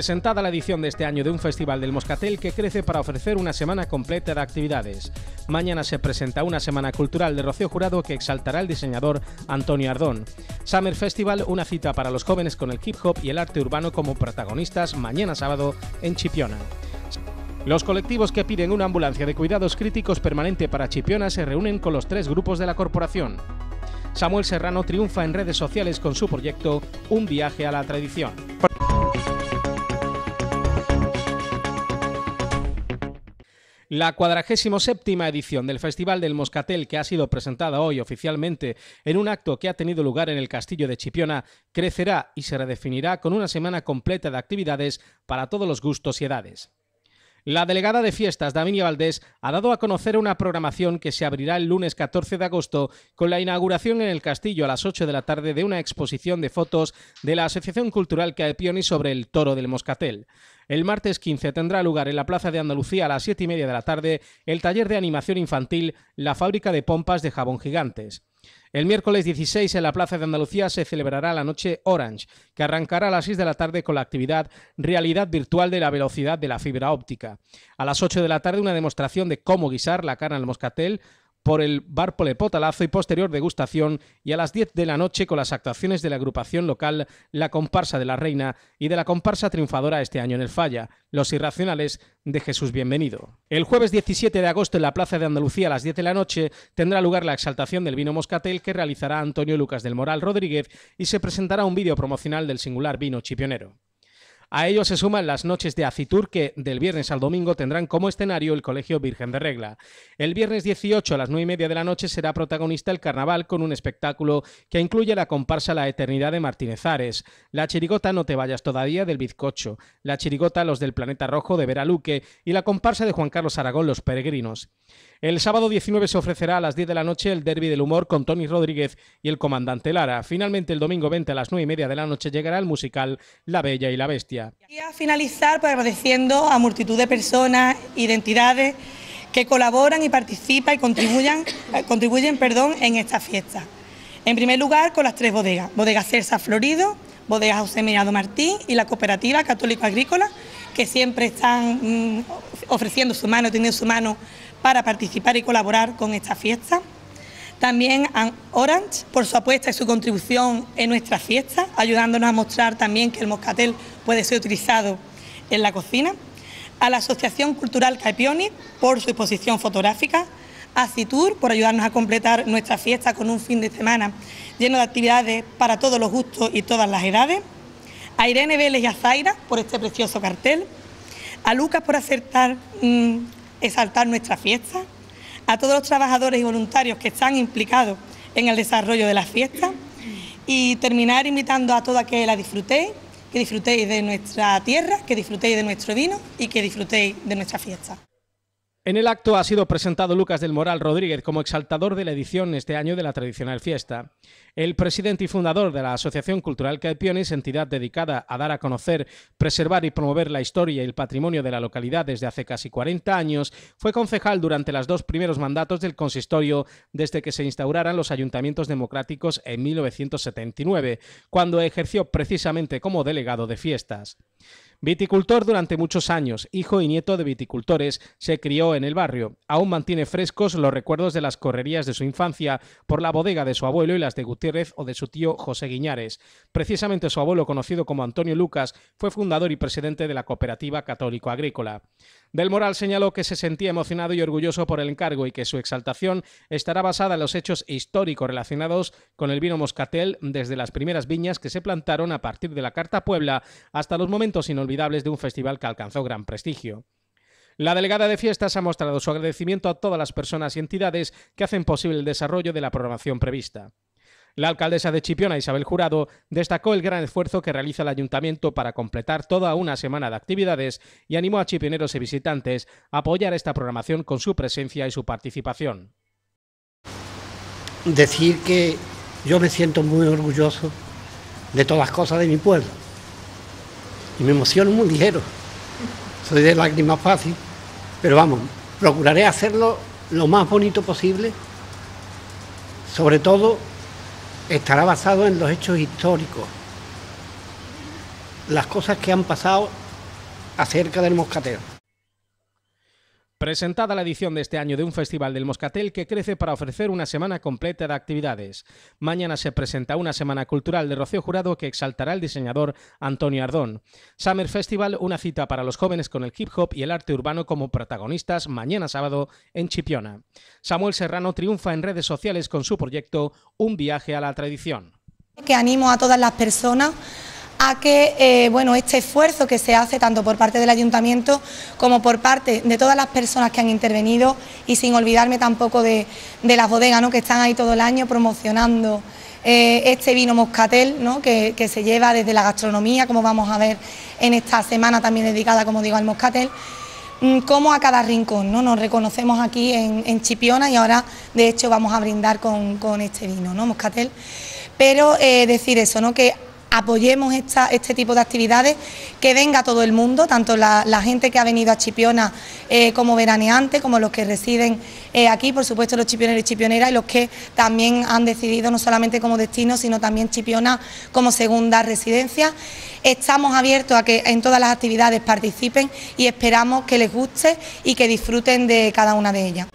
Presentada la edición de este año de un festival del Moscatel que crece para ofrecer una semana completa de actividades. Mañana se presenta una semana cultural de Rocío Jurado que exaltará al diseñador Antonio Ardón. Summer Festival, una cita para los jóvenes con el hip hop y el arte urbano como protagonistas mañana sábado en Chipiona. Los colectivos que piden una ambulancia de cuidados críticos permanente para Chipiona se reúnen con los tres grupos de la corporación. Samuel Serrano triunfa en redes sociales con su proyecto Un viaje a la tradición. La 47 edición del Festival del Moscatel, que ha sido presentada hoy oficialmente en un acto que ha tenido lugar en el Castillo de Chipiona, crecerá y se redefinirá con una semana completa de actividades para todos los gustos y edades. La delegada de fiestas, Davinia Valdés, ha dado a conocer una programación que se abrirá el lunes 14 de agosto con la inauguración en el castillo a las 8 de la tarde de una exposición de fotos de la Asociación Cultural Caepioni sobre el toro del Moscatel. El martes 15 tendrá lugar en la Plaza de Andalucía a las 7 y media de la tarde el taller de animación infantil La fábrica de pompas de jabón gigantes. El miércoles 16 en la Plaza de Andalucía se celebrará la Noche Orange, que arrancará a las 6 de la tarde con la actividad Realidad Virtual de la Velocidad de la Fibra Óptica. A las 8 de la tarde una demostración de cómo guisar la carne al moscatel por el bar Potalazo y posterior degustación y a las 10 de la noche con las actuaciones de la agrupación local La Comparsa de la Reina y de la comparsa triunfadora este año en el Falla, Los Irracionales de Jesús Bienvenido. El jueves 17 de agosto en la Plaza de Andalucía a las 10 de la noche tendrá lugar la exaltación del vino moscatel que realizará Antonio Lucas del Moral Rodríguez y se presentará un vídeo promocional del singular vino chipionero. A ello se suman las noches de Acitur que del viernes al domingo tendrán como escenario el Colegio Virgen de Regla. El viernes 18 a las 9 y media de la noche será protagonista el carnaval con un espectáculo que incluye la comparsa La Eternidad de Martínez Ares, la chirigota No te vayas todavía del Bizcocho, la chirigota Los del Planeta Rojo de Vera Luque y la comparsa de Juan Carlos Aragón Los Peregrinos. El sábado 19 se ofrecerá a las 10 de la noche el Derby del Humor con Tony Rodríguez y el comandante Lara. Finalmente, el domingo 20 a las 9 y media de la noche llegará el musical La Bella y la Bestia. a finalizar pues, agradeciendo a multitud de personas, identidades que colaboran y participan y contribuyen... Eh, contribuyen perdón, en esta fiesta. En primer lugar, con las tres bodegas, Bodega Cersa Florido, Bodega José Mirado Martín y la Cooperativa Católico Agrícola, que siempre están mm, ofreciendo su mano, tienen su mano para participar y colaborar con esta fiesta. También a Orange por su apuesta y su contribución en nuestra fiesta, ayudándonos a mostrar también que el moscatel puede ser utilizado en la cocina. A la Asociación Cultural Caipioni por su exposición fotográfica. A Citur por ayudarnos a completar nuestra fiesta con un fin de semana lleno de actividades para todos los gustos y todas las edades. A Irene Vélez y a Zaira por este precioso cartel. A Lucas por acertar mm, exaltar nuestra fiesta, a todos los trabajadores y voluntarios que están implicados en el desarrollo de la fiesta y terminar invitando a toda que la disfrutéis, que disfrutéis de nuestra tierra, que disfrutéis de nuestro vino y que disfrutéis de nuestra fiesta. En el acto ha sido presentado Lucas del Moral Rodríguez como exaltador de la edición este año de la tradicional fiesta. El presidente y fundador de la Asociación Cultural Caipiones, entidad dedicada a dar a conocer, preservar y promover la historia y el patrimonio de la localidad desde hace casi 40 años, fue concejal durante los dos primeros mandatos del consistorio desde que se instauraran los ayuntamientos democráticos en 1979, cuando ejerció precisamente como delegado de fiestas. Viticultor durante muchos años, hijo y nieto de viticultores, se crió en el barrio. Aún mantiene frescos los recuerdos de las correrías de su infancia por la bodega de su abuelo y las de Gutiérrez o de su tío José Guiñares. Precisamente su abuelo, conocido como Antonio Lucas, fue fundador y presidente de la Cooperativa Católico Agrícola. Del Moral señaló que se sentía emocionado y orgulloso por el encargo y que su exaltación estará basada en los hechos históricos relacionados con el vino moscatel desde las primeras viñas que se plantaron a partir de la Carta Puebla hasta los momentos inolvidables de un festival que alcanzó gran prestigio. La delegada de fiestas ha mostrado su agradecimiento a todas las personas y entidades que hacen posible el desarrollo de la programación prevista. La alcaldesa de Chipiona, Isabel Jurado, destacó el gran esfuerzo que realiza el ayuntamiento para completar toda una semana de actividades y animó a chipioneros y visitantes a apoyar esta programación con su presencia y su participación. Decir que yo me siento muy orgulloso de todas las cosas de mi pueblo y me emociono muy ligero. Soy de lágrimas fácil, pero vamos, procuraré hacerlo lo más bonito posible. Sobre todo, estará basado en los hechos históricos, las cosas que han pasado acerca del moscateo. Presentada la edición de este año de un Festival del Moscatel que crece para ofrecer una semana completa de actividades. Mañana se presenta una semana cultural de Rocío Jurado que exaltará al diseñador Antonio Ardón. Summer Festival, una cita para los jóvenes con el hip hop y el arte urbano como protagonistas mañana sábado en Chipiona. Samuel Serrano triunfa en redes sociales con su proyecto Un viaje a la tradición. Que animo a todas las personas a que eh, bueno, este esfuerzo que se hace tanto por parte del ayuntamiento como por parte de todas las personas que han intervenido y sin olvidarme tampoco de, de las bodegas ¿no? que están ahí todo el año promocionando eh, este vino moscatel ¿no? que, se lleva desde la gastronomía, como vamos a ver en esta semana también dedicada, como digo, al moscatel mm, como a cada rincón, ¿no? Nos reconocemos aquí en, Chipiona y ahora de hecho vamos a brindar con, este vino, ¿no? Moscatel. Pero eh, decir eso, ¿no? Que apoyemos este tipo de actividades, que venga todo el mundo, tanto la, gente que ha venido a Chipiona eh, como veraneante, como los que residen eh, aquí, por supuesto los chipioneros y chipioneras, y los que también han decidido no solamente como destino, sino también Chipiona como segunda residencia. Estamos abiertos a que en todas las actividades participen y esperamos que les guste y que disfruten de cada una de ellas.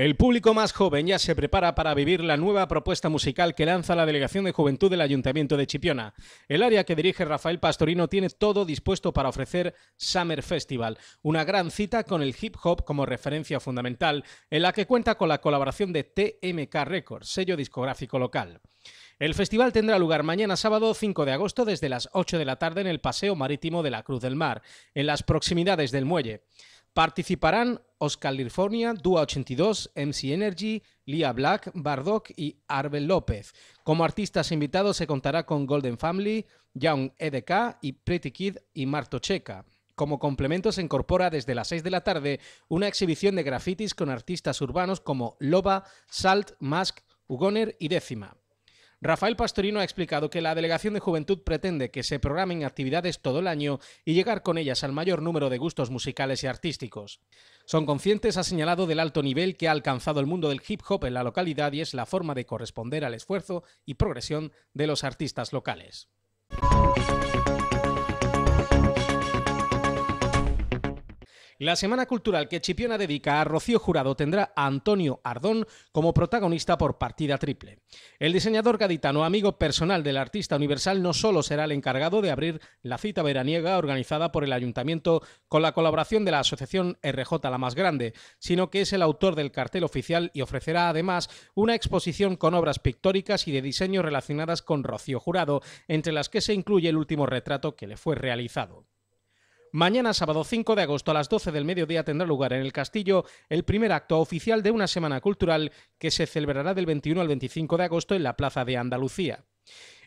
El público más joven ya se prepara para vivir la nueva propuesta musical que lanza la Delegación de Juventud del Ayuntamiento de Chipiona. El área que dirige Rafael Pastorino tiene todo dispuesto para ofrecer Summer Festival, una gran cita con el hip hop como referencia fundamental, en la que cuenta con la colaboración de TMK Records, sello discográfico local. El festival tendrá lugar mañana sábado 5 de agosto desde las 8 de la tarde en el Paseo Marítimo de la Cruz del Mar, en las proximidades del muelle. Participarán Oscar California, Dua 82, MC Energy, Lia Black, Bardock y Arbel López. Como artistas invitados se contará con Golden Family, Young EDK y Pretty Kid y Marto Checa. Como complemento se incorpora desde las 6 de la tarde una exhibición de grafitis con artistas urbanos como Loba, Salt, Mask, Ugoner y Décima. Rafael Pastorino ha explicado que la Delegación de Juventud pretende que se programen actividades todo el año y llegar con ellas al mayor número de gustos musicales y artísticos. Son conscientes, ha señalado, del alto nivel que ha alcanzado el mundo del hip hop en la localidad y es la forma de corresponder al esfuerzo y progresión de los artistas locales. La Semana Cultural que Chipiona dedica a Rocío Jurado tendrá a Antonio Ardón como protagonista por partida triple. El diseñador gaditano, amigo personal del artista universal, no solo será el encargado de abrir la cita veraniega organizada por el ayuntamiento con la colaboración de la asociación RJ La Más Grande, sino que es el autor del cartel oficial y ofrecerá además una exposición con obras pictóricas y de diseño relacionadas con Rocío Jurado, entre las que se incluye el último retrato que le fue realizado. Mañana, sábado 5 de agosto a las 12 del mediodía, tendrá lugar en el Castillo el primer acto oficial de una semana cultural que se celebrará del 21 al 25 de agosto en la Plaza de Andalucía.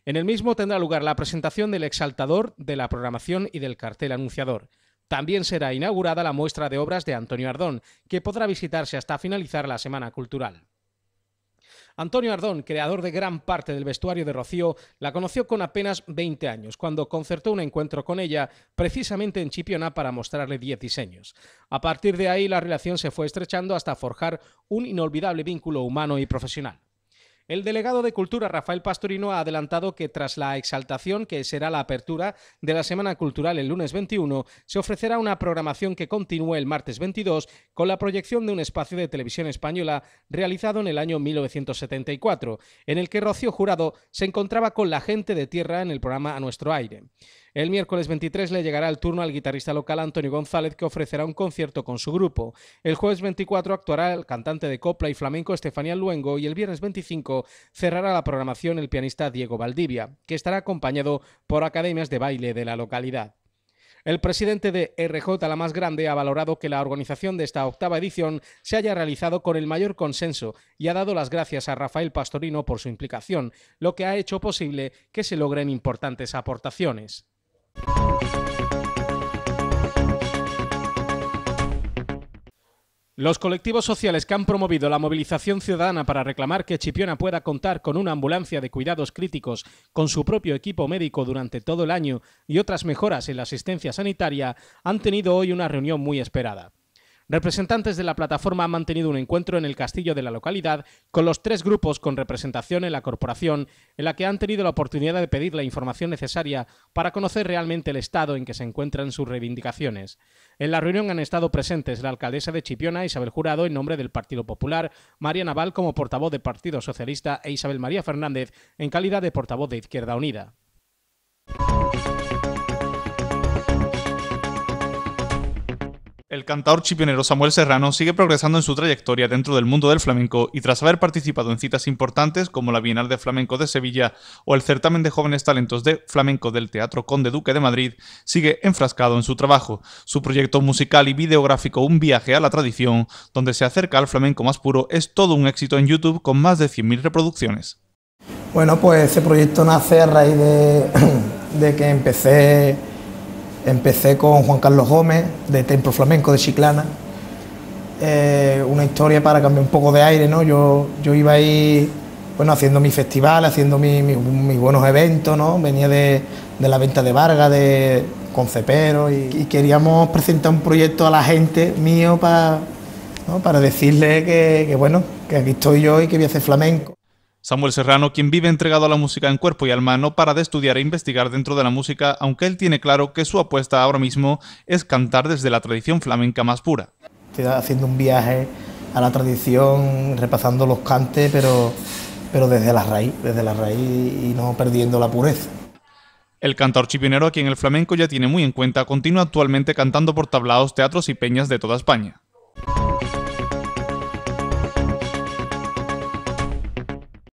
En el mismo tendrá lugar la presentación del exaltador, de la programación y del cartel anunciador. También será inaugurada la muestra de obras de Antonio Ardón, que podrá visitarse hasta finalizar la Semana Cultural. Antonio Ardón, creador de gran parte del vestuario de Rocío, la conoció con apenas 20 años, cuando concertó un encuentro con ella precisamente en Chipiona para mostrarle 10 diseños. A partir de ahí la relación se fue estrechando hasta forjar un inolvidable vínculo humano y profesional. El delegado de Cultura, Rafael Pastorino, ha adelantado que tras la exaltación, que será la apertura de la Semana Cultural el lunes 21, se ofrecerá una programación que continúe el martes 22 con la proyección de un espacio de televisión española realizado en el año 1974, en el que Rocío Jurado se encontraba con la gente de tierra en el programa A Nuestro Aire. El miércoles 23 le llegará el turno al guitarrista local Antonio González, que ofrecerá un concierto con su grupo. El jueves 24 actuará el cantante de copla y flamenco Estefanía Luengo y el viernes 25 cerrará la programación el pianista Diego Valdivia, que estará acompañado por academias de baile de la localidad. El presidente de RJ La Más Grande ha valorado que la organización de esta octava edición se haya realizado con el mayor consenso y ha dado las gracias a Rafael Pastorino por su implicación, lo que ha hecho posible que se logren importantes aportaciones. Los colectivos sociales que han promovido la movilización ciudadana para reclamar que Chipiona pueda contar con una ambulancia de cuidados críticos con su propio equipo médico durante todo el año y otras mejoras en la asistencia sanitaria han tenido hoy una reunión muy esperada. Representantes de la plataforma han mantenido un encuentro en el castillo de la localidad con los tres grupos con representación en la corporación, en la que han tenido la oportunidad de pedir la información necesaria para conocer realmente el estado en que se encuentran sus reivindicaciones. En la reunión han estado presentes la alcaldesa de Chipiona, Isabel Jurado, en nombre del Partido Popular, María Naval como portavoz del Partido Socialista e Isabel María Fernández en calidad de portavoz de Izquierda Unida. El cantador chipionero Samuel Serrano sigue progresando en su trayectoria dentro del mundo del flamenco y tras haber participado en citas importantes como la Bienal de Flamenco de Sevilla o el Certamen de Jóvenes Talentos de Flamenco del Teatro Conde Duque de Madrid, sigue enfrascado en su trabajo, su proyecto musical y videográfico Un viaje a la tradición, donde se acerca al flamenco más puro, es todo un éxito en YouTube con más de 100.000 reproducciones. Bueno, pues ese proyecto nace a raíz de, de que empecé Empecé con Juan Carlos Gómez, de Templo Flamenco, de Chiclana. Eh, una historia para cambiar un poco de aire, ¿no? Yo, yo iba ahí, bueno, haciendo mi festival, haciendo mis buenos eventos, ¿no? Venía de, la venta de Vargas, de Concepero, y, queríamos presentar un proyecto a la gente mío para, ¿no? para decirle bueno, que aquí estoy yo y que voy a hacer flamenco. Samuel Serrano, quien vive entregado a la música en cuerpo y al mano, para de estudiar e investigar dentro de la música, aunque él tiene claro que su apuesta ahora mismo es cantar desde la tradición flamenca más pura. Estoy haciendo un viaje a la tradición, repasando los cantes, pero, pero desde la raíz, desde la raíz y no perdiendo la pureza. El cantor chipinero, a quien el flamenco ya tiene muy en cuenta, continúa actualmente cantando por tablaos, teatros y peñas de toda España.